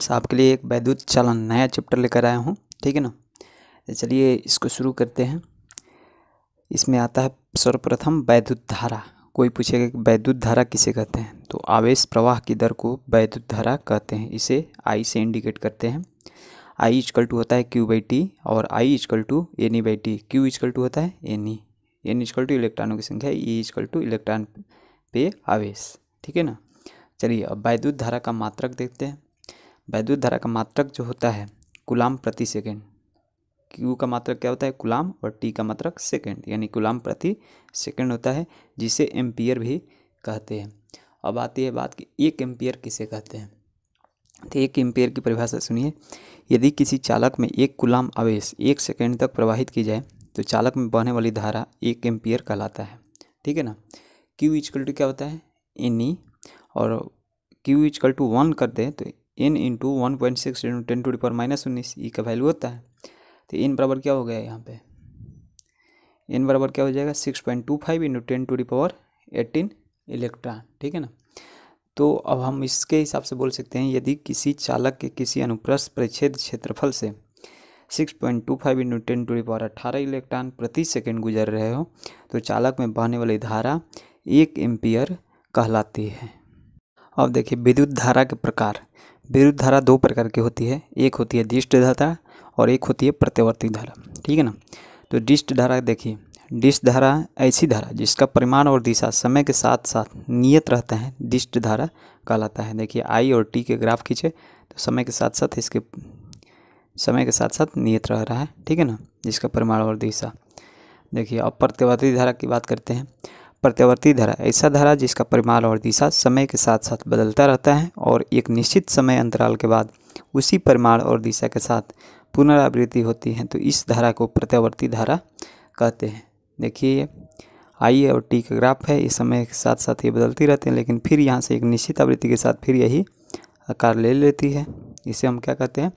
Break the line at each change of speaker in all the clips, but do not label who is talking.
students आपके लिए एक वैद्युत चालन नया चैप्टर लेकर आया हूँ ठीक है ना तो चलिए इसको शुरू करते हैं इसमें आता है सर्वप्रथम वैद्युत धारा कोई पूछेगा कि वैद्युत धारा किसे कहते हैं तो आवेश प्रवाह की दर को वैद्युत धारा कहते हैं इसे आई से इंडिकेट करते हैं आई इजकल टू होता है क्यू बाई टी और I is equal to N E by T Q is equal to होता है N E N is equal to इलेक्ट्रॉनों की संख्या ई इजकल टू इलेक्ट्रॉन पे आवेश ठीक है ना चलिए अब वैद्युत धारा का मात्रक देखते हैं वैद्युत धारा का मात्रक जो होता है गुलाम प्रति सेकेंड क्यू का मात्रक क्या होता है गुलाम और टी का मात्रक सेकेंड यानी गुलाम प्रति सेकेंड होता है जिसे एम्पियर भी कहते हैं अब आती है बात कि एक एम्पियर किसे कहते हैं तो एक एम्पियर की परिभाषा सुनिए यदि किसी चालक में एक गुलाम आवेश एक सेकेंड तक प्रवाहित की जाए तो चालक में बहने वाली धारा एक एम्पियर कहलाता है ठीक है ना क्यू इजकल टू क्या होता है एनी e और क्यू इजकल टू वन कर दे तो N into one point six into ten to the power minus उन्नीस ई का वैल्यू होता है तो एन बराबर क्या हो गया यहाँ पे एन बराबर क्या हो जाएगा six point two five into ten to the power eighteen electron ठीक है ना तो अब हम इसके हिसाब से बोल सकते हैं यदि किसी चालक के किसी अनुप्रस्थ परिच्छेद क्षेत्रफल से six point two five into ten to the power अट्ठारह इलेक्ट्रॉन प्रति सेकेंड गुजर रहे हो तो चालक में बहने वाली धारा एक एम्पियर कहलाती है अब देखिए विद्युत धारा के प्रकार विरुद्ध धारा दो प्रकार की होती है एक होती है दिष्ट धारा और एक होती है प्रत्यावर्ती धारा ठीक है ना तो दिष्ट धारा देखिए डिस्ट धारा ऐसी धारा जिसका परिमाण और दिशा समय के साथ साथ नियत रहता है डिस्ट धारा कहलाता है देखिए आई और टी के ग्राफ खींचे तो समय के साथ साथ इसके समय के साथ साथ नियत रह रहा है ठीक है ना जिसका परिमाण और दिशा देखिए अब प्रत्यावर्ती धारा की बात करते हैं प्रत्यावर्ती धारा ऐसा धारा जिसका परिमाण और दिशा समय के साथ साथ बदलता रहता है और एक निश्चित समय अंतराल के बाद उसी परिमाण और दिशा के साथ पुनरावृत्ति होती है तो इस धारा को प्रत्यावर्ती धारा कहते हैं देखिए आई और टी का ग्राफ है इस समय के साथ साथ ये बदलती रहते हैं लेकिन फिर यहाँ से एक निश्चित आवृत्ति के साथ फिर यही आकार ले लेती है इसे हम क्या कहते हैं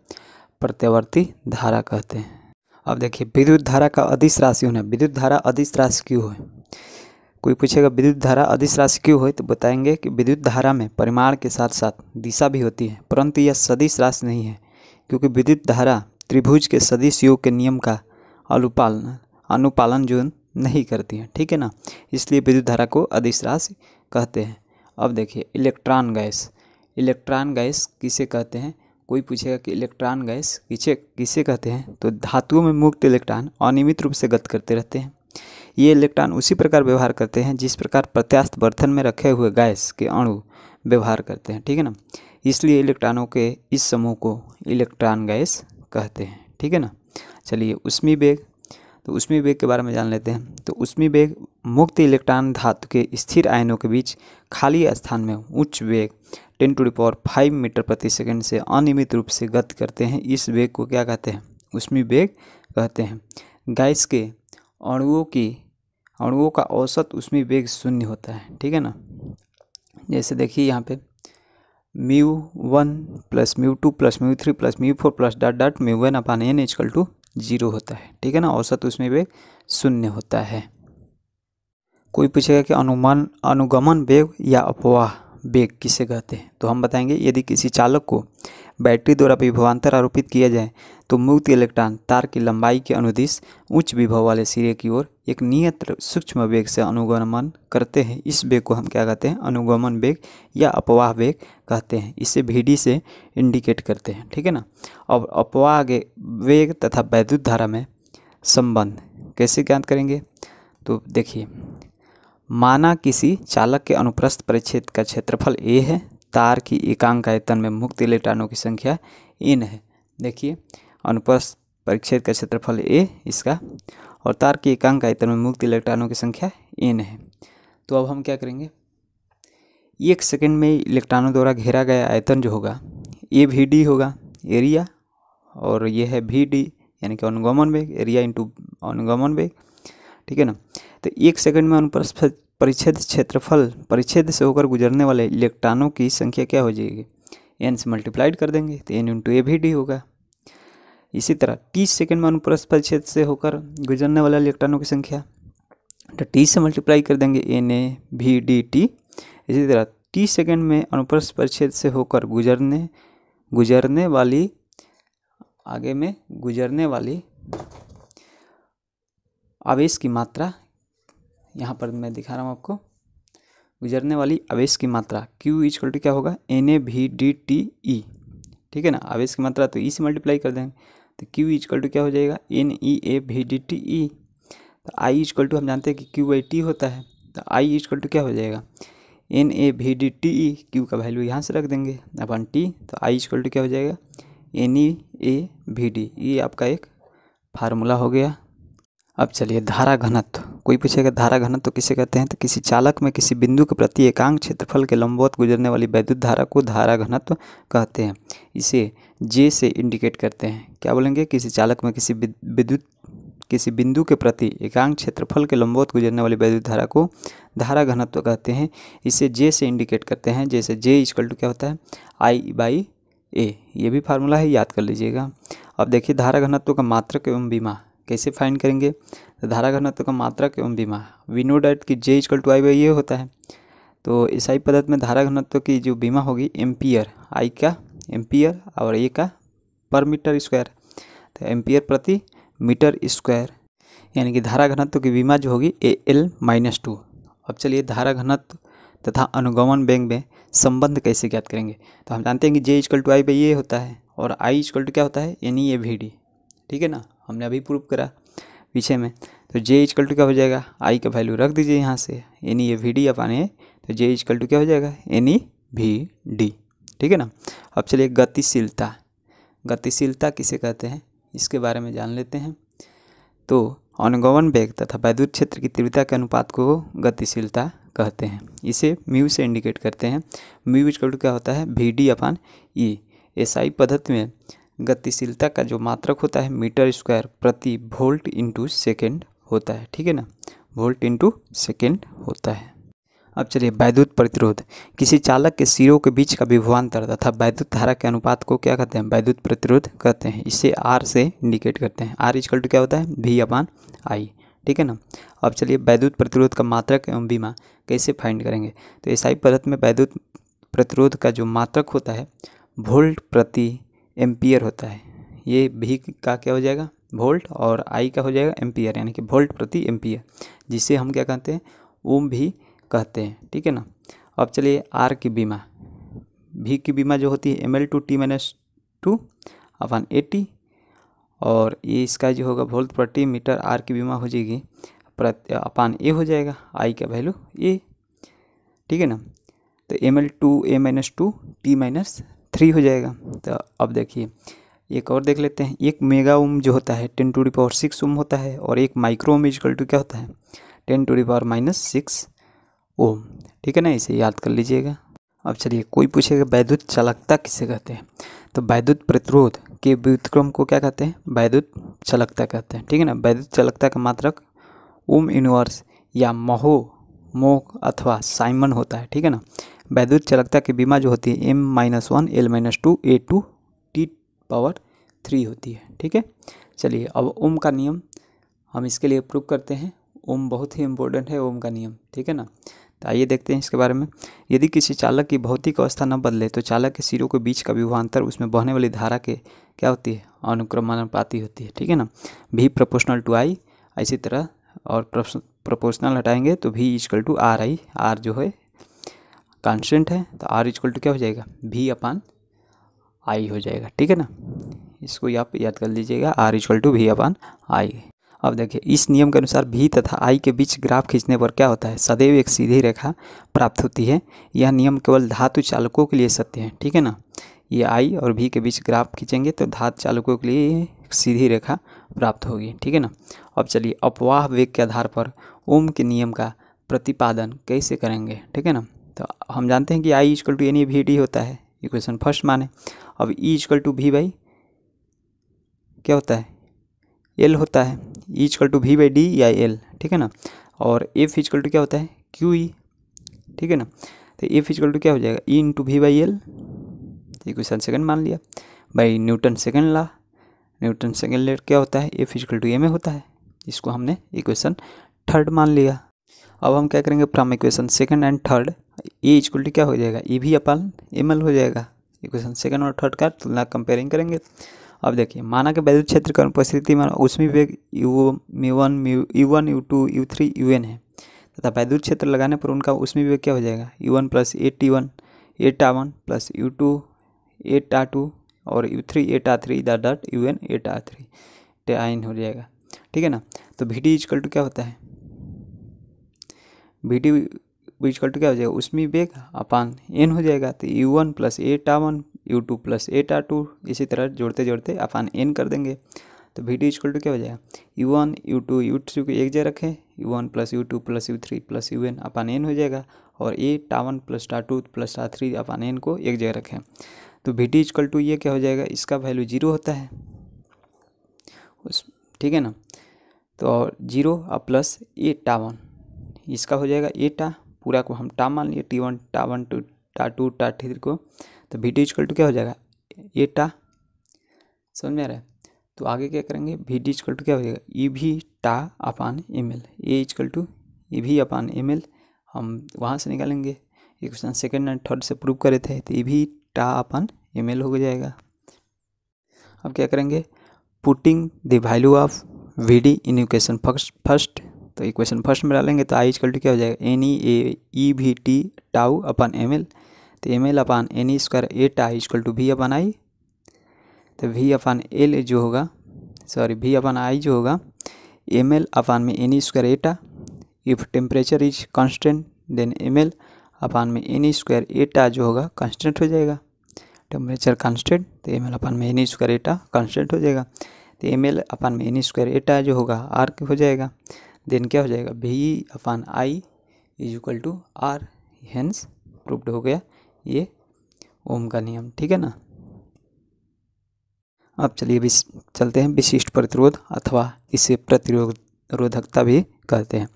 प्रत्यावर्ती धारा कहते हैं अब देखिए विद्युत धारा का अधिस राशि होना विद्युत धारा अधिस राशि क्यों है कोई पूछेगा विद्युत धारा अधिस राशि क्यों हो तो बताएंगे कि विद्युत धारा में परिमाण के साथ साथ दिशा भी होती है परंतु यह सदिश राशि नहीं है क्योंकि विद्युत धारा त्रिभुज के सदिश योग के नियम का अनुपालन अनुपालन जो नहीं करती है ठीक है ना इसलिए विद्युत धारा को अधिस राशि कहते हैं अब देखिए इलेक्ट्रॉन गैस इलेक्ट्रॉन गैस किसे कहते हैं कोई पूछेगा कि इलेक्ट्रॉन गैस किसे किसे कहते हैं तो धातुओं में मुक्त इलेक्ट्रॉन अनियमित रूप से गत करते रहते हैं ये इलेक्ट्रॉन उसी प्रकार व्यवहार करते हैं जिस प्रकार प्रत्यास्थ बर्तन में रखे हुए गैस के अणु व्यवहार करते हैं ठीक है ना इसलिए इलेक्ट्रॉनों के इस समूह को इलेक्ट्रॉन गैस कहते हैं ठीक है ना चलिए उष्मी बेग तो उसमी बेग के बारे में जान लेते हैं तो उसमी बेग मुक्त इलेक्ट्रॉन धातु के स्थिर आयनों के बीच खाली स्थान में उच्च वेग ten to power five metre प्रति सेकंड से अनियमित रूप से गति करते हैं इस वेग को क्या कहते हैं उष्मी वेग कहते हैं गैस के अणुओं की अणुओं का औसत उसमें वेग शून्य होता है ठीक है ना जैसे देखिए यहाँ पे mu one plus mu two plus mu three plus mu four plus dot dot mu one upon N is equal to zero होता है ठीक है ना औसत उसमें वेग शून्य होता है कोई पूछेगा कि अनुमान अनुगमन वेग या अफवाह बेग किसे कहते हैं तो हम बताएंगे यदि किसी चालक को बैटरी द्वारा विभवान्तर आरोपित किया जाए तो मुक्त इलेक्ट्रॉन तार की लंबाई के अनुदिश उच्च विभव वाले सिरे की ओर एक नियत सूक्ष्म वेग से अनुगमन करते हैं इस वेग को हम क्या कहते हैं अनुगमन वेग या अपवाह वेग कहते हैं इसे भीडी से इंडिकेट करते हैं ठीक है ना अब अपवाह वेग तथा वैद्युत धारा में संबंध कैसे ज्ञात करेंगे तो देखिए माना किसी चालक के अनुप्रस्थ परिच्छेद का क्षेत्रफल ए है तार की एकांक आयतन में मुक्त इलेक्ट्रॉनों की संख्या एन है देखिए अनुप्रस्थ परिच्छेद का क्षेत्रफल ए इसका और तार की एकांक आयतन में मुक्त इलेक्ट्रॉनों की संख्या एन है तो अब हम क्या करेंगे एक सेकेंड में इलेक्ट्रॉनों द्वारा घेरा गया आयतन जो होगा ए भी डी होगा एरिया और यह है भी डी यानी कि अनुगमन वेग एरिया इंटू अनुगमन वेग ठीक है ना तो एक सेकंड में अनुप्रस्थ परिच्छेद क्षेत्रफल परिच्छेद से होकर गुजरने वाले इलेक्ट्रॉनों की संख्या क्या हो जाएगी एन से मल्टीप्लाइड कर देंगे तो एन इंटू ए भी डी होगा इसी तरह तीस सेकेंड में अनुप्रस्थ परिच्छेद से होकर गुजरने वाला इलेक्ट्रॉनों की संख्या तो टी से मल्टीप्लाई कर देंगे N A V D T इसी तरह तीस सेकेंड में अनुप्रस्थ परिच्छेद से होकर गुजरने गुजरने वाली आगे में गुजरने वाली आवेश की मात्रा यहाँ पर मैं दिखा रहा हूँ आपको गुजरने वाली आवेश की मात्रा Q इज टू क्या होगा N A V D T ई ठीक है ना आवेश की मात्रा तो ई e से मल्टीप्लाई कर देंगे तो Q इज टू क्या हो जाएगा एन ई ए भी डी टी ई तो I इज टू हम जानते हैं कि क्यू बाई टी होता है तो I इज टू क्या हो जाएगा N A V D T E Q का वैल्यू यहाँ से रख देंगे अपन टी तो आई इज टू क्या हो जाएगा एन ई ए भी डी ये आपका एक फार्मूला हो गया अब चलिए धारा घनत्व कोई पूछेगा धारा घनत्व तो किसे कहते हैं तो किसी चालक में किसी बिंदु के प्रति एकांक क्षेत्रफल के लंबवत गुजरने वाली वैद्युत धारा को धारा घनत्व कहते हैं इसे जे से इंडिकेट करते हैं क्या बोलेंगे किसी चालक में किसी विद्युत किसी बिंदु के प्रति एकांक क्षेत्रफल के लंबवत गुजरने वाली वैद्युत धारा को धारा घनत्व कहते हैं इसे जे से इंडिकेट करते हैं जैसे जे इजकल टू क्या होता है आई बाई ए ये भी फार्मूला है याद कर लीजिएगा अब देखिए धारा घनत्व का मात्रक एवं बीमा कैसे फाइंड करेंगे तो धारा घनत्व का मात्रक एवं बीमा वी नो डैट की J is equal to I by ये होता है तो ईसाई पदार्थ में धारा घनत्व की जो बीमा होगी एम्पियर आई का एम्पियर और ए का पर मीटर स्क्वायर तो एम्पियर प्रति मीटर स्क्वायर यानी कि धारा घनत्व की बीमा जो होगी ए एल माइनस टू अब चलिए धारा घनत्व तथा अनुगमन बैंक में संबंध कैसे ज्ञात करेंगे तो हम जानते हैं कि J is equal to I by A होता है और आई इजकल टू क्या होता है यानी ए वी डी ठीक है ना हमने अभी प्रूव करा पीछे में तो जे इजकल टू क्या हो जाएगा आई का वैल्यू रख दीजिए यहाँ से एनी ये वी डी अपन आने तो जे इजकल टू क्या हो जाएगा एनी वी डी ठीक है ना अब चलिए गतिशीलता गतिशीलता किसे कहते हैं इसके बारे में जान लेते हैं तो अनुगमन वेग तथा वैद्युत क्षेत्र की तीव्रता के अनुपात को गतिशीलता कहते हैं इसे म्यू से इंडिकेट करते हैं म्यू इजकल टू क्या होता है V D upon E SI पद्धति में गतिशीलता का जो मात्रक होता है मीटर स्क्वायर प्रति वोल्ट इंटू सेकेंड होता है ठीक है ना वोल्ट इंटू सेकेंड होता है अब चलिए वैद्युत प्रतिरोध किसी चालक के सिरों के बीच का विभवान्तर तथा वैद्युत धारा के अनुपात को क्या कहते हैं वैद्युत प्रतिरोध कहते हैं इसे आर से इंडिकेट करते हैं आर इजकल टू क्या होता है वी अपान आई ठीक है ना अब चलिए वैद्युत प्रतिरोध का मात्रक एवं बीमा कैसे फाइंड करेंगे तो ईसाई पद्धति में वैद्युत प्रतिरोध का जो मात्रक होता है वोल्ट प्रति एम्पियर होता है ये भी का क्या हो जाएगा वोल्ट और आई का हो जाएगा एम्पियर यानी कि वोल्ट प्रति एम्पियर जिसे हम क्या कहते हैं ओम भी कहते हैं ठीक है ना अब चलिए आर की बीमा भी की बीमा जो होती है M L two T minus two upon A T और ये इसका जो होगा वोल्ट प्रति मीटर आर की बीमा हो जाएगी प्रति अपान ए हो जाएगा आई का वैल्यू ए ठीक है ना तो M L two A minus two T minus three हो जाएगा तो अब देखिए एक और देख लेते हैं एक मेगा ओम जो होता है ten to the power six ohm होता है और एक माइक्रो ओम इजकल टू क्या होता है ten to the power minus six ohm ठीक है ना इसे याद कर लीजिएगा अब चलिए कोई पूछेगा वैद्युत चालकता किसे कहते हैं तो वैद्युत प्रतिरोध के व्युतक्रम को क्या कहते हैं वैद्युत चालकता कहते हैं ठीक है ना वैद्युत चालकता का मात्रक ओम यूनिवर्स या महो मोक अथवा साइमन होता है ठीक है ना वैद्युत चालकता की बीमा जो होती है M minus one L minus two A two T power three होती है ठीक है चलिए अब ओम का नियम हम इसके लिए प्रूव करते हैं ओम बहुत ही इम्पोर्टेंट है ओम का नियम ठीक है ना तो आइए देखते हैं इसके बारे में यदि किसी चालक की भौतिक अवस्था न बदले तो चालक के सिरों के बीच का विभवान्तर उसमें बहने वाली धारा के क्या होती है अनुक्रमानुपाती होती है ठीक है ना भी प्रोपोर्शनल टू आई इसी तरह और प्रोपोर्शनल हटाएंगे तो V is equal to R I R जो है कांस्टेंट है तो आर इजक्ल टू क्या हो जाएगा भी अपान आई हो जाएगा ठीक है ना इसको आप याद कर लीजिएगा आर इजक्ल टू भी अपान आई अब देखिए इस नियम के अनुसार भी तथा आई के बीच ग्राफ खींचने पर क्या होता है सदैव एक सीधी रेखा प्राप्त होती है यह नियम केवल धातु चालकों के लिए सत्य है ठीक है ना ये आई और भी के बीच ग्राफ खींचेंगे तो धातु चालकों के लिए सीधी रेखा प्राप्त होगी ठीक है ना अब चलिए अपवाह वेग के आधार पर ओम के नियम का प्रतिपादन कैसे करेंगे ठीक है ना तो हम जानते हैं कि I is equal to N E V D होता है इक्वेशन फर्स्ट माने अब E is equal to V by क्या होता है एल होता है E is equal to V by D या एल ठीक है ना और एफ इजकल टू क्या होता है क्यू ई e, ठीक है ना तो एफ इजकल टू क्या हो जाएगा E into V by L equation second मान लिया by Newton second law Newton second let क्या होता है F is equal to M A होता है इसको हमने इक्वेशन थर्ड मान लिया अब हम क्या करेंगे from equation second and third A equal to क्या हो जाएगा ई e भी अपन एम एल हो जाएगा इक्वेशन सेकंड और थर्ड का तुलना कंपेयरिंग करेंगे अब देखिए माना के वैद्युत क्षेत्र का उपस्थिति में उसमें वेग U me one U one U two U three U N है तथा वैद्युत क्षेत्र लगाने पर उनका उसमें वेग क्या हो जाएगा U one plus A T one A tau one plus U two A tau two और U three A tau three dot dot U N A tau three टे आइन हो जाएगा ठीक है ना तो भी डी इजकल टू क्या होता है बी टी इजकल टू क्या हो जाएगा उसमें वेग अपान एन हो जाएगा तो U one plus A tau one U two plus tau two इसी तरह जोड़ते जोड़ते अपान एन कर देंगे तो वी टी इजकल टू क्या हो जाएगा U one U two U three को एक जगह रखें U one plus U two plus U three plus U N upon N हो जाएगा और A tau one plus tau two plus tau three upon N को एक जगह रखें तो बी टी इजकल टू ये क्या हो जाएगा इसका वैल्यू जीरो होता है उस ठीक है ना तो और जीरो प्लस ए टावन इसका हो जाएगा ए टा पूरा को हम टा मान लिए T one tau one two tau two tau three को तो वी डी इजकल टू क्या हो जाएगा ए टा समझ में आ रहा है तो आगे क्या करेंगे वी डी इजकल टू क्या हो जाएगा ई e V tau upon M L A is equal to E V upon M L हम वहाँ से निकालेंगे ये क्वेश्चन सेकेंड एंड थर्ड से प्रूव करे थे तो ई e V tau upon M L हो जाएगा अब क्या करेंगे putting the value of V D in equation first first तो इक्वेशन फर्स्ट में डालेंगे तो आई इज्कल टू क्या हो जाएगा N E A E V T tau upon M L तो M L upon N E square A tau is equal to V upon I तो V अपन L जो होगा सॉरी वी अपन आई जो होगा M L upon में N E square A tau if temperature is constant then M L upon में N E square A tau जो होगा constant हो जाएगा टेम्परेचर कॉन्स्टेंट तो एम एल अपान में एनी स्क्वायर एटा कॉन्स्टेंट हो जाएगा तो एम एल अपान में एनी स्क्वायर एटा जो होगा आर हो जाएगा देन क्या हो जाएगा V upon I is equal to R hence proved हो गया ये ओम का नियम ठीक है ना अब चलिए अभी चलते हैं विशिष्ट प्रतिरोध अथवा इसे प्रतिरोधकता भी कहते हैं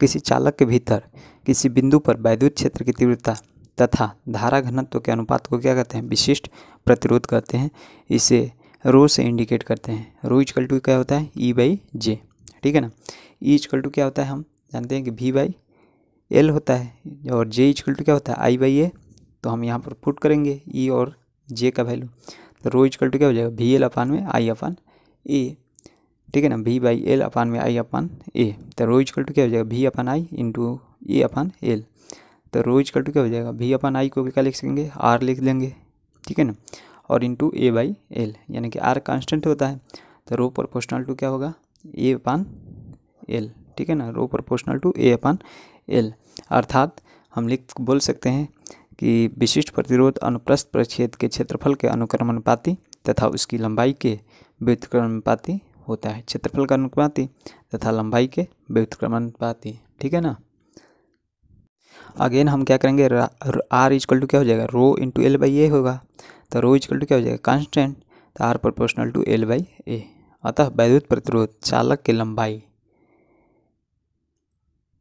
किसी चालक के भीतर किसी बिंदु पर वैद्युत क्षेत्र की तीव्रता तथा धारा घनत्व के अनुपात को क्या कहते हैं विशिष्ट प्रतिरोध कहते हैं इसे रो से इंडिकेट करते हैं रो इजकल टू क्या होता है ई बाई जे ठीक है ना ई इजक्ल टू क्या होता है हम जानते हैं कि वी बाई एल होता है और जे इजक्ल टू क्या होता है आई बाई ए तो हम यहाँ पर पुट करेंगे ई e और जे का वैल्यू तो रो इजकल टू क्या हो जाएगा वी एल अपान में आई अपान ए ठीक है ना वी बाई एल अपान में आई अपान ए तो रो इजकल टू क्या हो जाएगा V upon I into A upon L तो रो इजकल टू क्या हो जाएगा वी अपान आई को क्या लिख सकेंगे आर लिख देंगे ठीक है ना और इंटू ए बाई एल यानी कि आर कांस्टेंट होता है तो रो प्रोपोर्शनल टू क्या होगा ए अपान एल ठीक है ना rho proportional to A upon L अर्थात हम लिख बोल सकते हैं कि विशिष्ट प्रतिरोध अनुप्रस्थ प्रक्षेद के क्षेत्रफल के अनुक्रमानुपाती तथा उसकी लंबाई के व्युतक्रमानुपाती होता है क्षेत्रफल का अनुपाति तथा लंबाई के व्युतक्रमानुपाती ठीक है ना अगेन हम क्या करेंगे आर इजकल टू क्या हो जाएगा rho into L by A होगा तो रो इजकल टू क्या हो जाएगा कांस्टेंट तो R proportional to L by A अतः वैद्युत प्रतिरोध चालक की लंबाई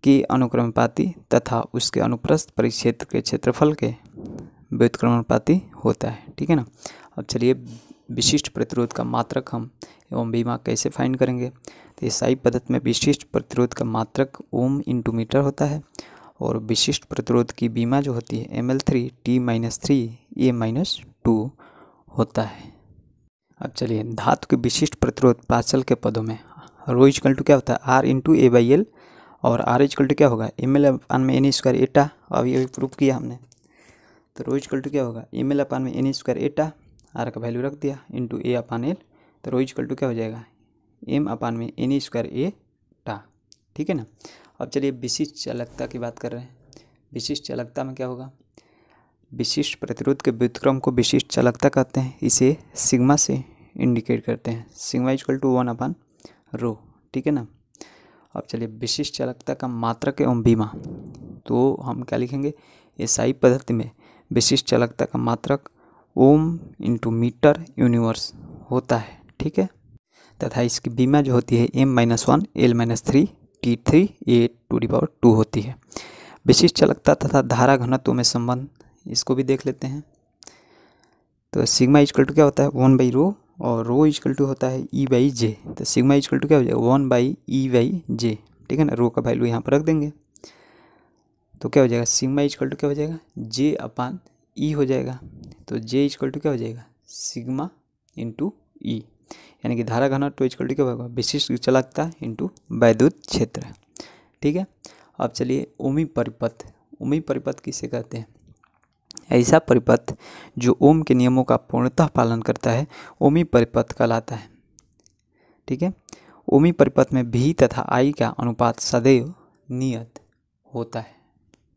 की अनुक्रमपाती तथा उसके अनुप्रस्थ परिक्षेत्र के क्षेत्रफल के व्युत्क्रमणपाती होता है ठीक है ना अब चलिए विशिष्ट प्रतिरोध का मात्रक हम एवं बीमा कैसे फाइंड करेंगे तो ईसाई पद्धति में विशिष्ट प्रतिरोध का मात्रक ओम इंटू मीटर होता है और विशिष्ट प्रतिरोध की बीमा जो होती है M L three T minus three A minus two होता है अब चलिए धातु के विशिष्ट प्रतिरोध पाचल के पदों में रो इजकल टू क्या होता है R into A by L और आर इजकल टू क्या होगा एम एल अपान में एन स्क्वायर एटा अब ये भी प्रूफ किया हमने तो रो इजकल टू क्या होगा एम एल अपान में एन स्क्वायर एटा आर का वैल्यू रख दिया इंटू ए अपान एल तो रो इजकल टू क्या हो जाएगा एम अपान में एन स्क्वायर ए टा ठीक है ना अब चलिए विशिष्ट चालकता की बात कर रहे हैं विशिष्ट चालकता में क्या होगा विशिष्ट प्रतिरोध के व्युतक्रम को विशिष्ट चालकता कहते हैं इसे सिग्मा से इंडिकेट करते हैं sigma is equal to one upon rho ठीक है ना अब चलिए विशिष्ट चालकता का मात्रक एवं बीमा तो हम क्या लिखेंगे ईसाई पद्धति में विशिष्ट चालकता का मात्रक ओम इंटू मीटर यूनिवर्स होता है ठीक है तथा इसकी बीमा जो होती है M minus one L minus three T three A two the power two होती है विशिष्ट चालकता तथा धारा घनत्व में संबंध इसको भी देख लेते हैं तो सिग्मा इजकल टू क्या होता है वन बाई रो और रो इजकल टू होता है ई बाई जे तो सिग्मा इजकल टू क्या हो जाएगा one by E by J ठीक है ना रो का वैल्यू यहाँ पर रख देंगे तो क्या हो जाएगा सिग्मा इजकल टू क्या हो जाएगा जे अपान ई हो जाएगा तो जे इजकल टू क्या हो जाएगा सिग्मा इंटू ई यानी कि धारा घना टू इजकल टू क्या होगा विशिष्ट चलाकता इंटू वैद्युत क्षेत्र ठीक है अब चलिए उमी परिपथ उमी परिपथ किसे कहते हैं ऐसा परिपथ जो ओम के नियमों का पूर्णतः पालन करता है ओमी परिपथ कहलाता है ठीक है ओमी परिपथ में भी तथा आई का अनुपात सदैव नियत होता है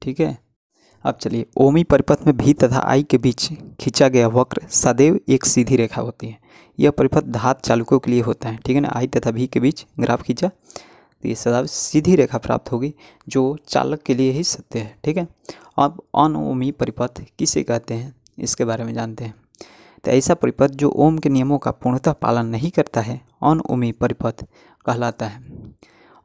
ठीक है अब चलिए ओमी परिपथ में भी तथा आई के बीच खींचा गया वक्र सदैव एक सीधी रेखा होती है यह परिपथ धात चालकों के लिए होता है ठीक है ना आई तथा भी के बीच ग्राफ खींचा तो ये सदा सीधी रेखा प्राप्त होगी जो चालक के लिए ही सत्य है ठीक है अब अनओमी परिपथ किसे कहते हैं इसके बारे में जानते हैं तो ऐसा परिपथ जो ओम के नियमों का पूर्णतः पालन नहीं करता है अनओमी परिपथ कहलाता है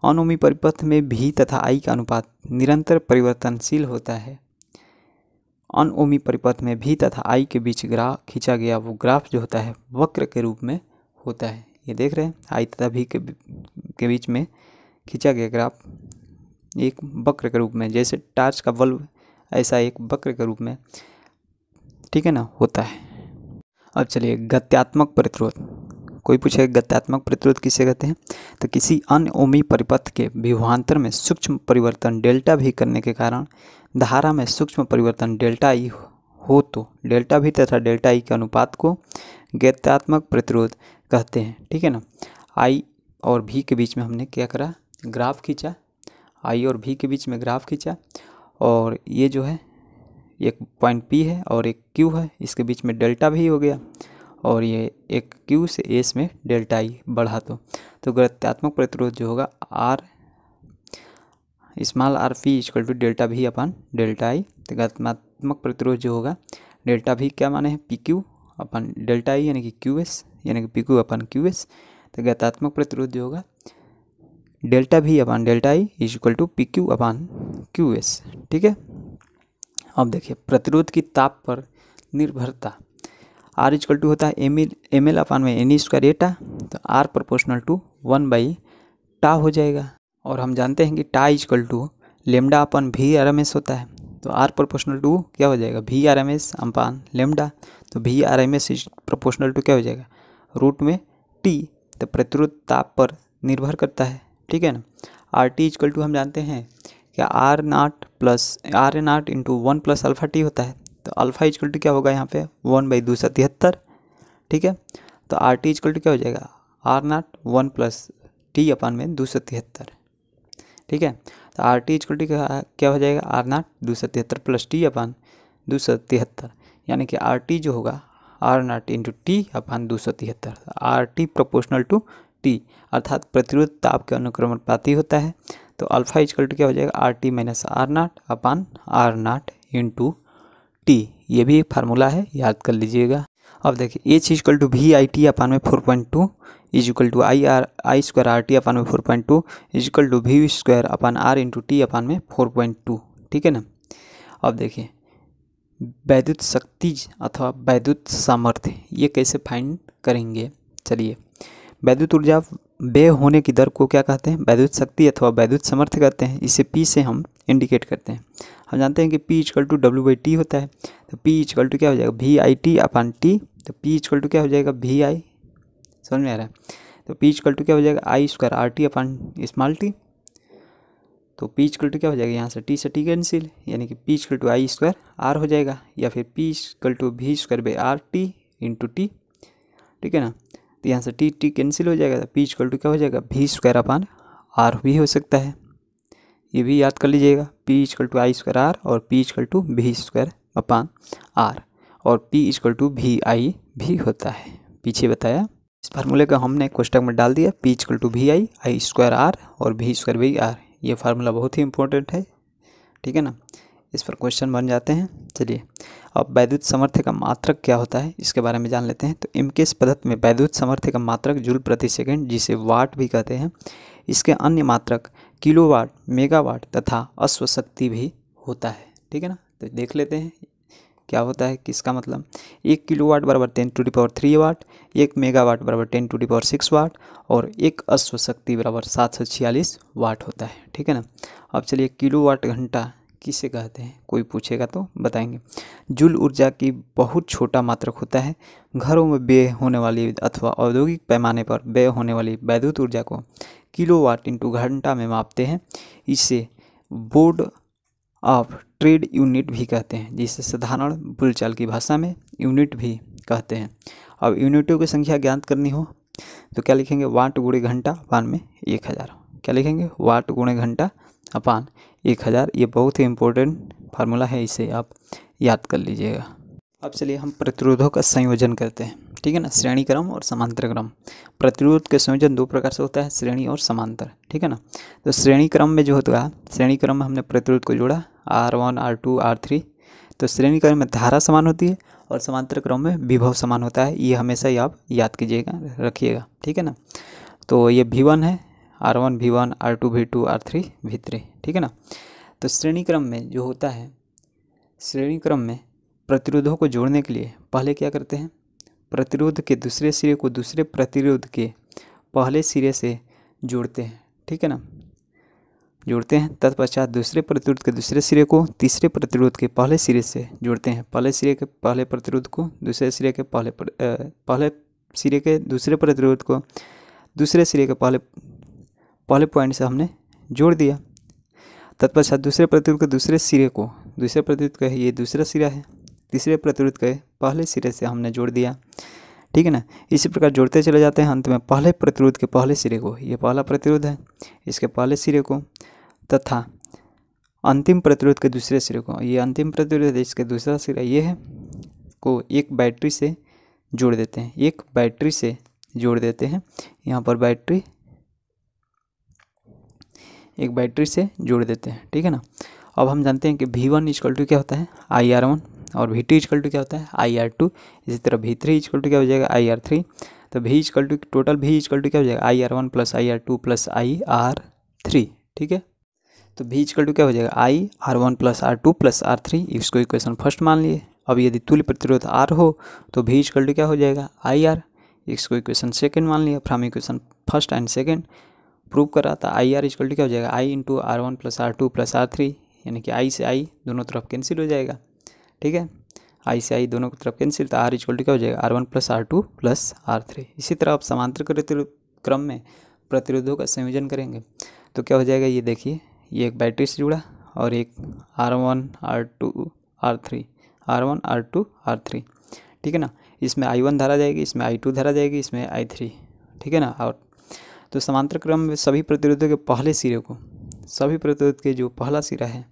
अनओमी परिपथ में भी तथा आई का अनुपात निरंतर परिवर्तनशील होता है अनओमी परिपथ में भी तथा आई के बीच ग्राफ खींचा गया वो ग्राफ जो होता है वक्र के रूप में होता है ये देख रहे हैं आई तथा भी के बीच में खींचा गया ग्राफ एक वक्र के रूप में जैसे टार्च का बल्ब ऐसा एक वक्र के रूप में ठीक है ना होता है अब चलिए गत्यात्मक प्रतिरोध कोई पूछे गत्यात्मक प्रतिरोध किसे कहते हैं तो किसी अन्य ओमी परिपथ के विभवान्तर में सूक्ष्म परिवर्तन डेल्टा भी करने के कारण धारा में सूक्ष्म परिवर्तन डेल्टा ई हो तो डेल्टा भी तथा डेल्टा ई के अनुपात को गत्यात्मक प्रतिरोध कहते हैं ठीक है ना आई और भी के बीच में हमने क्या करा ग्राफ खींचा आई और भी के बीच में ग्राफ खींचा और ये जो है एक पॉइंट पी है और एक क्यू है इसके बीच में डेल्टा भी हो गया और ये एक क्यू से एस में डेल्टा आई बढ़ा दो तो, तो गृत्यात्मक प्रतिरोध जो होगा R small R P is equal to delta V upon delta आई तो गृत्यात्मक प्रतिरोध जो होगा डेल्टा भी क्या माने हैं P Q upon delta I यानी कि क्यू एस यानी कि P Q upon Q S तो गृत्यात्मक प्रतिरोध जो होगा delta V upon delta I is equal to P Q upon Q S ठीक है अब देखिए प्रतिरोध की ताप पर निर्भरता आर इजक्वल टू होता है एम एम एल अपान में एन ई स्क्वायर एटा तो R proportional to one by tau हो जाएगा और हम जानते हैं कि टा इजकल टू लेमडा अपन भी आर एम एस होता है तो आर प्रपोर्शनल टू क्या हो जाएगा V R M S upon lambda तो V R M S is proportional to क्या हो जाएगा रूट में टी तो प्रतिरोध ताप पर निर्भर करता है ठीक है ना आर टी इजक्ल टू हम जानते हैं कि R naught plus R A naught into one plus alpha T होता है तो अल्फा इजक्ल टू क्या होगा यहाँ पे वन बाई दूसरा तिहत्तर ठीक है तो आर टी इजक्ल टू क्या हो जाएगा R naught one plus T upon में दो सौ तिहत्तर ठीक है तो आर टी इजक्ल टू क्या हो जाएगा आर नाट दो सौ तिहत्तर प्लस टी अपान दो सौ तिहत्तर यानी कि आर टी जो होगा R naught into T upon दो सौ तिहत्तर R T proportional to T अर्थात प्रतिरोध ताप के अनुक्रमण अनुक्रमणपाती होता है तो अल्फा इजकल टू क्या हो जाएगा R T minus R naught upon R naught into T ये भी एक फार्मूला है याद कर लीजिएगा अब देखिए H equal to V I T upon में four point two equal to I R I square R T upon में four point two equal to V square upon R into T upon में four point to ठीक है ना अब देखिए वैद्युत शक्ति अथवा वैद्युत सामर्थ्य ये कैसे फाइंड करेंगे चलिए वैद्युत ऊर्जा बे होने की दर को क्या कहते हैं वैद्युत शक्ति अथवा वैद्युत समर्थ कहते हैं इसे पी से हम इंडिकेट करते हैं हम जानते हैं कि P equal to W by T होता है तो पी इजकल टू क्या हो जाएगा V I T upon T तो पी इजकल टू क्या हो जाएगा वी आई समझ में आ रहा है तो पी इजकल टू क्या हो जाएगा I square R T upon small T तो पी इजकल टू क्या हो जाएगा यहाँ से टी से टी कैंसिल यानी कि P equal to I square R हो जाएगा या फिर P equal to V square by R T into T ठीक है ना तो यहाँ से टी टी कैंसिल हो जाएगा पी इक्वल टू क्या हो जाएगा भी स्क्वायर अपान आर भी हो सकता है ये भी याद कर लीजिएगा P equal to I square R और P equal to V square upon R और P equal to V I भी होता है पीछे बताया इस फार्मूले का हमने क्वेश्चन में डाल दिया P equal to V I I square R और भी स्क्वायर भी आर ये फार्मूला बहुत ही इंपॉर्टेंट है ठीक है ना इस पर क्वेश्चन बन जाते हैं चलिए अब वैद्युत समर्थ्य का मात्रक क्या होता है इसके बारे में जान लेते हैं तो इमकेस पद्धत में वैद्युत समर्थ्य का मात्रक जूल प्रति सेकंड जिसे वाट भी कहते हैं इसके अन्य मात्रक किलोवाट मेगावाट तथा अश्वशक्ति भी होता है ठीक है ना तो देख लेते हैं क्या होता है किसका मतलब एक किलो वाट बराबर ten to the power three watt एक मेगावाट बराबर ten to the power six watt और एक अश्व शक्ति बराबर सात सौ छियालीस वाट होता है ठीक है ना अब चलिए किलो वाट घंटा किसे कहते हैं कोई पूछेगा तो बताएंगे जूल ऊर्जा की बहुत छोटा मात्रक होता है घरों में व्यय होने वाली अथवा औद्योगिक पैमाने पर व्यय होने वाली वैद्युत ऊर्जा को किलोवाट इंटू घंटा में मापते हैं इसे बोर्ड ऑफ ट्रेड यूनिट भी कहते हैं जिसे साधारण बोलचाल की भाषा में यूनिट भी कहते हैं अब यूनिटों की संख्या ज्ञात करनी हो तो क्या लिखेंगे वाट गुणे घंटा अपान में एक हज़ार क्या लिखेंगे वाट गुणे घंटा अपान एक हज़ार ये बहुत ही इम्पोर्टेंट फार्मूला है इसे आप याद कर लीजिएगा अब चलिए हम प्रतिरोधों का संयोजन करते हैं ठीक है ना श्रेणी क्रम और समांतर क्रम प्रतिरोध के संयोजन दो प्रकार से होता है श्रेणी और समांतर ठीक है ना तो श्रेणी क्रम में जो होता है श्रेणी क्रम में हमने प्रतिरोध को जोड़ा R one R two R three तो श्रेणी क्रम में धारा समान होती है और समांतर क्रम में विभव समान होता है ये हमेशा ही आप याद कीजिएगा रखिएगा ठीक है ना तो ये भी वन है R one V one R two V two R three V three ठीक है ना तो श्रेणी क्रम में जो होता है श्रेणी क्रम में प्रतिरोधों को जोड़ने के लिए पहले क्या करते हैं प्रतिरोध के दूसरे सिरे को दूसरे प्रतिरोध के पहले सिरे से जोड़ते हैं ठीक है ना जोड़ते हैं तत्पश्चात दूसरे प्रतिरोध के दूसरे सिरे को तीसरे प्रतिरोध के पहले सिरे से जोड़ते हैं पहले सिरे के पहले प्रतिरोध को दूसरे सिरे के पहले पहले सिरे के दूसरे प्रतिरोध को दूसरे सिरे के पहले पहले पॉइंट से हमने जोड़ दिया तत्पश्चात दूसरे प्रतिरोध के दूसरे सिरे को दूसरे प्रतिरोध का ये दूसरा सिरा है तीसरे प्रतिरोध के पहले सिरे से हमने जोड़ दिया ठीक है ना इसी प्रकार जोड़ते चले जाते हैं अंत में पहले प्रतिरोध के पहले सिरे को ये पहला प्रतिरोध है इसके पहले सिरे को तथा अंतिम प्रतिरोध के दूसरे सिरे को ये अंतिम प्रतिरोध इसके दूसरा सिरा ये है को एक बैटरी से जोड़ देते हैं एक बैटरी से जोड़ देते हैं यहाँ पर बैटरी एक बैटरी से जोड़ देते हैं ठीक है ना अब हम जानते हैं कि वी वन इजकल टू क्या होता है आई आर वन और वी टू इजकल टू क्या होता है आई आर टू इसी तरह वी थ्री इजकल टू क्या हो जाएगा आई आर थ्री तो V equal to total V equal to क्या हो जाएगा I R one plus I R two plus I R three ठीक है तो वी इजकल टू क्या हो जाएगा I R one plus R two plus R three इसको इक्वेशन फर्स्ट मान लिए अब यदि तुल्य प्रतिरोध आर हो तो वी इजकल टू क्या हो जाएगा आई आर इसको इक्वेशन सेकेंड मान लिया from equation first and second prove कर रहा था आई आर इजकल टू क्या हो जाएगा I into R one plus R two plus R three यानी कि आई से आई दोनों तरफ कैंसिल हो जाएगा ठीक है आई से आई दोनों तरफ कैंसिल तो आर इजकल टू क्या हो जाएगा R one plus R two plus R three इसी तरह आप समांतर क्रम में प्रतिरोधों का संयोजन करेंगे तो क्या हो जाएगा ये देखिए ये एक बैटरी से जुड़ा और एक R one R two R three R one R two R three ठीक है ना इसमें आई वन धारा जाएगी इसमें आई टू धारा जाएगी इसमें आई थ्री ठीक है ना और तो समांतर क्रम में सभी प्रतिरोधों के पहले सिरे को सभी प्रतिरोध के जो पहला सिरा है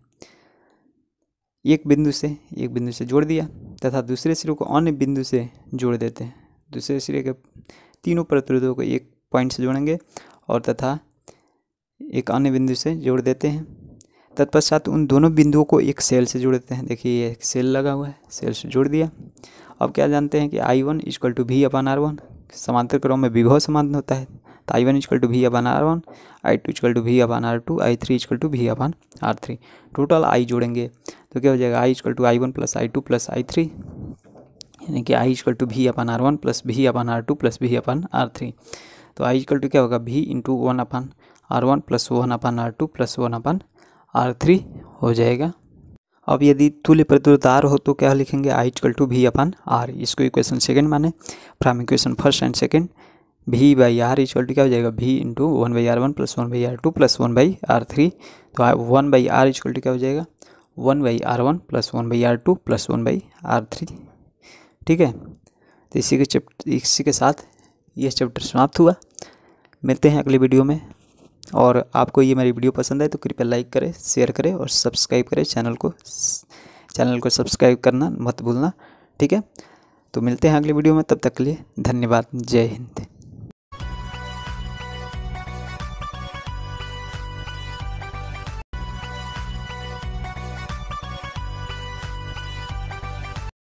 एक बिंदु से एक बिंदु से जोड़ दिया तथा दूसरे सिरे को अन्य बिंदु से जोड़ देते हैं दूसरे सिरे के तीनों प्रतिरोधों को एक पॉइंट से जोड़ेंगे और तथा एक अन्य बिंदु से जोड़ देते हैं तत्पश्चात उन दोनों बिंदुओं को एक सेल से जोड़ देते हैं देखिए ये एक सेल लगा हुआ है सेल से जोड़ दिया अब क्या जानते हैं कि I one equal to V upon R one समांतर क्रम में विभव समान होता है तो I one equal to V upon R one I two equal to V upon R two I three equal to V upon R three total I जोड़ेंगे तो क्या हो जाएगा I is equal to I one plus I two plus I three यानी कि I is equal to V upon R one plus V upon R two plus V upon R three तो I is equal to क्या होगा V into one upon R one plus one upon R two plus one upon R three हो जाएगा अब यदि तुल्य प्रतिरोध are हो तो क्या लिखेंगे I is equal to V upon R इसको इक्वेशन सेकंड माने from equation first and second V by R equal to क्या हो जाएगा V into one by R one plus one by R two plus one by R three तो one by R equal to क्या हो जाएगा one by R one plus one by R two plus one by R three ठीक है तो इसी के chapter इसी के साथ यह चैप्टर समाप्त हुआ मिलते हैं अगले वीडियो में और आपको ये मेरी वीडियो पसंद आए तो कृपया लाइक करें शेयर करें और सब्सक्राइब करें चैनल को चैनल को सब्सक्राइब करना मत भूलना ठीक है तो मिलते हैं अगले वीडियो में तब तक के लिए धन्यवाद जय हिंद